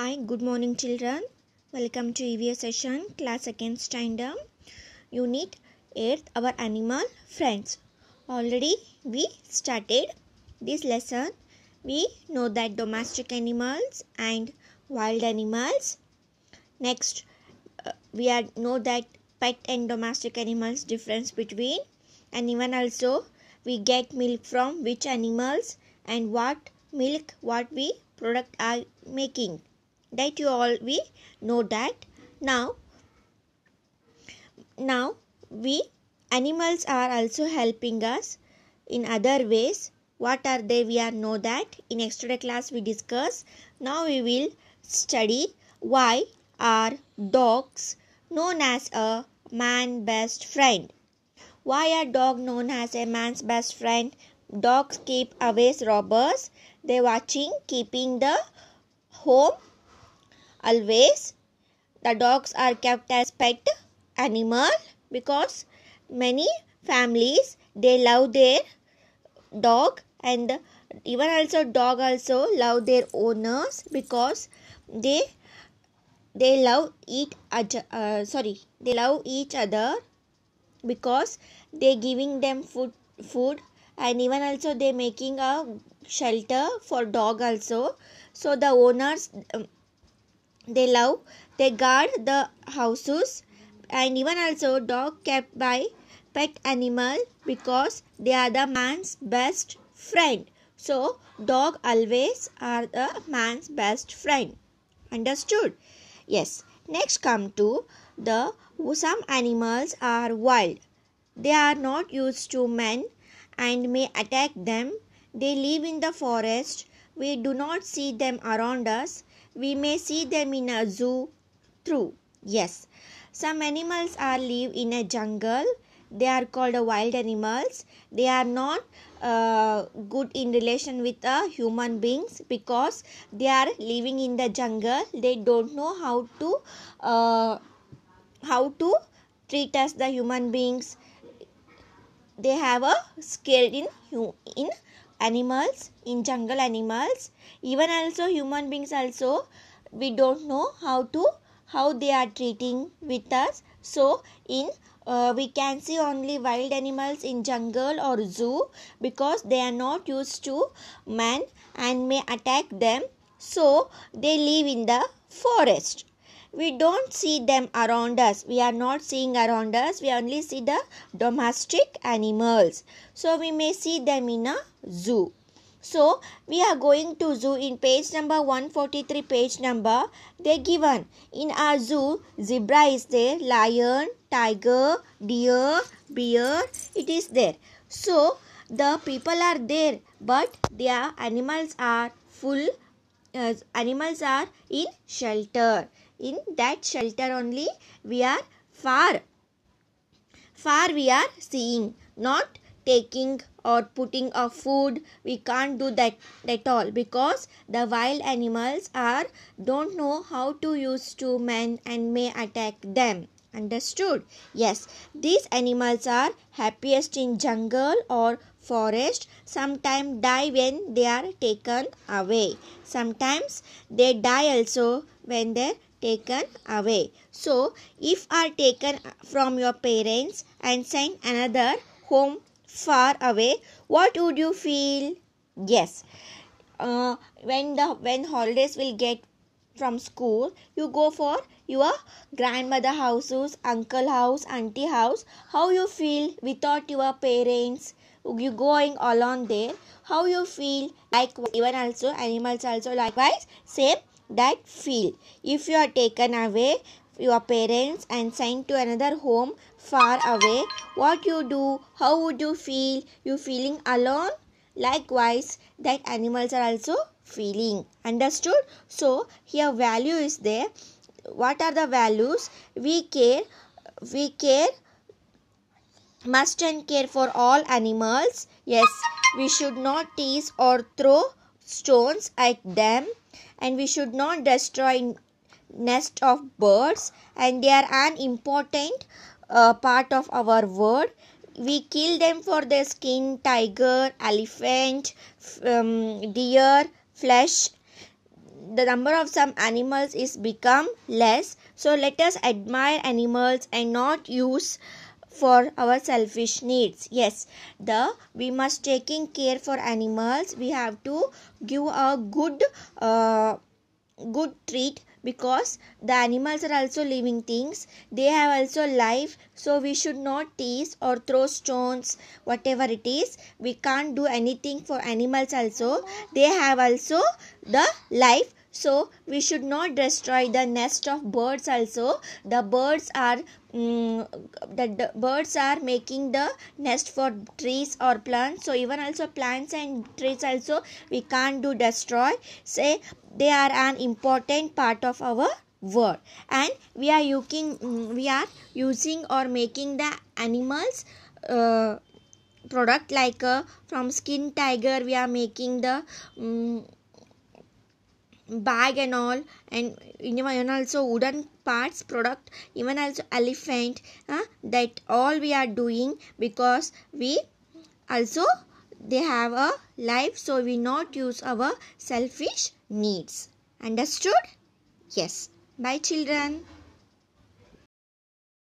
Hi, good morning children. Welcome to EVA session, class against standard, unit 8, our animal friends. Already we started this lesson. We know that domestic animals and wild animals. Next, uh, we are, know that pet and domestic animals difference between and even also we get milk from which animals and what milk what we product are making that you all we know that now now we animals are also helping us in other ways what are they we are know that in extra class we discuss now we will study why are dogs known as a man best friend why are dog known as a man's best friend dogs keep away robbers they watching keeping the home always the dogs are kept as pet animal because many families they love their dog and even also dog also love their owners because they they love each other uh, sorry they love each other because they giving them food food and even also they making a shelter for dog also so the owners um, they love. They guard the houses and even also dog kept by pet animal because they are the man's best friend. So dog always are the man's best friend. Understood? Yes. Next come to the some animals are wild. They are not used to men and may attack them. They live in the forest. We do not see them around us. We may see them in a zoo through. Yes, some animals are live in a jungle. They are called wild animals. They are not uh, good in relation with uh, human beings because they are living in the jungle. They don't know how to uh, how to treat us the human beings. They have a skill in in animals in jungle animals even also human beings also we don't know how to how they are treating with us so in uh, we can see only wild animals in jungle or zoo because they are not used to man and may attack them so they live in the forest we don't see them around us. We are not seeing around us. We only see the domestic animals. So we may see them in a zoo. So we are going to zoo in page number 143 page number they given in our zoo zebra is there lion tiger deer bear it is there so the people are there but their animals are full uh, animals are in shelter in that shelter only we are far far we are seeing not taking or putting of food we can't do that at all because the wild animals are don't know how to use to man and may attack them understood yes these animals are happiest in jungle or forest sometimes die when they are taken away sometimes they die also when their taken away. So, if are taken from your parents and sent another home far away, what would you feel? Yes, uh, when the when holidays will get from school, you go for your grandmother houses, uncle house, auntie house. How you feel without your parents? you going along there how you feel like even also animals also likewise same that feel If you are taken away, your parents and sent to another home far away, what you do? How would you feel? You feeling alone? Likewise, that animals are also feeling. Understood? So, here value is there. What are the values? We care. We care. Must and care for all animals. Yes, we should not tease or throw stones at them and we should not destroy nest of birds and they are an important uh, part of our world we kill them for their skin tiger elephant um, deer flesh the number of some animals is become less so let us admire animals and not use for our selfish needs yes the we must taking care for animals we have to give a good uh, good treat because the animals are also living things they have also life so we should not tease or throw stones whatever it is we can't do anything for animals also they have also the life so we should not destroy the nest of birds also the birds are um, the, the birds are making the nest for trees or plants so even also plants and trees also we can't do destroy say they are an important part of our world and we are using mm, we are using or making the animals uh, product like uh, from skin tiger we are making the um, bag and all and even also wooden parts product even also elephant uh, that all we are doing because we also they have a life so we not use our selfish needs understood yes bye children